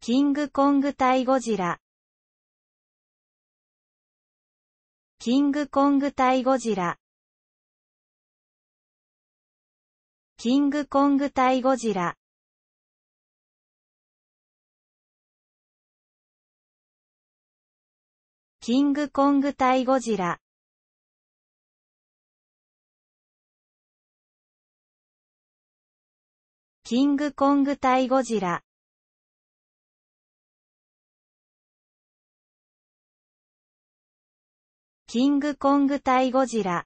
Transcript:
キングコング対ゴジラ。キングコング対ゴジラ。キングコング対ゴジラ。キングコング対ゴジラ。キングコング対ゴジラ。キングコング対ゴジラ